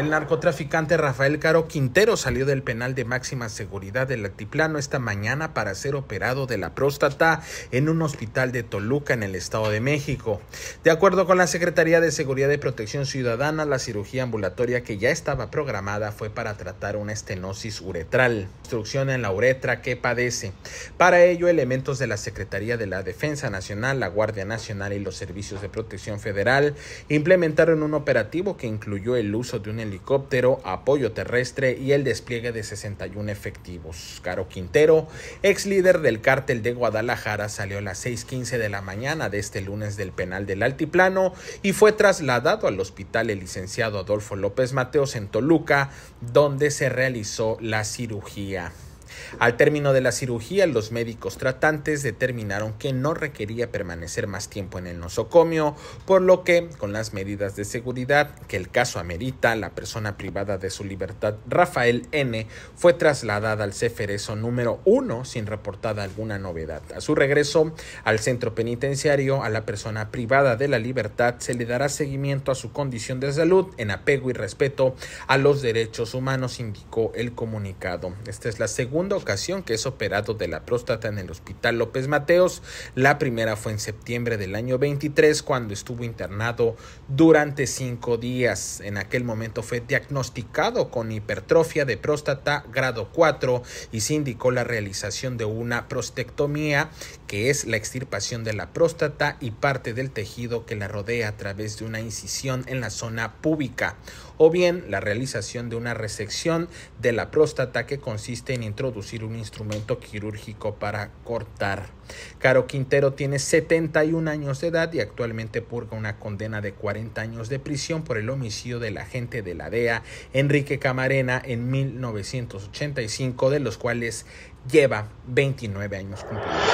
El narcotraficante Rafael Caro Quintero salió del penal de máxima seguridad del Altiplano esta mañana para ser operado de la próstata en un hospital de Toluca en el Estado de México. De acuerdo con la Secretaría de Seguridad y Protección Ciudadana, la cirugía ambulatoria que ya estaba programada fue para tratar una estenosis uretral, obstrucción en la uretra que padece. Para ello, elementos de la Secretaría de la Defensa Nacional, la Guardia Nacional y los Servicios de Protección Federal implementaron un operativo que incluyó el uso de un helicóptero, apoyo terrestre y el despliegue de 61 efectivos. Caro Quintero, ex líder del cártel de Guadalajara, salió a las 6.15 de la mañana de este lunes del penal del Altiplano y fue trasladado al hospital el licenciado Adolfo López Mateos en Toluca, donde se realizó la cirugía. Al término de la cirugía, los médicos tratantes determinaron que no requería permanecer más tiempo en el nosocomio, por lo que, con las medidas de seguridad que el caso amerita, la persona privada de su libertad, Rafael N., fue trasladada al CFRESO número 1 sin reportada alguna novedad. A su regreso al centro penitenciario, a la persona privada de la libertad se le dará seguimiento a su condición de salud en apego y respeto a los derechos humanos, indicó el comunicado. Esta es la segunda ocasión que es operado de la próstata en el Hospital López Mateos. La primera fue en septiembre del año 23 cuando estuvo internado durante cinco días. En aquel momento fue diagnosticado con hipertrofia de próstata grado 4 y se indicó la realización de una prostectomía que es la extirpación de la próstata y parte del tejido que la rodea a través de una incisión en la zona pública o bien la realización de una resección de la próstata que consiste en introducir un instrumento quirúrgico para cortar. Caro Quintero tiene 71 años de edad y actualmente purga una condena de 40 años de prisión por el homicidio del agente de la DEA Enrique Camarena en 1985, de los cuales lleva 29 años cumplidos.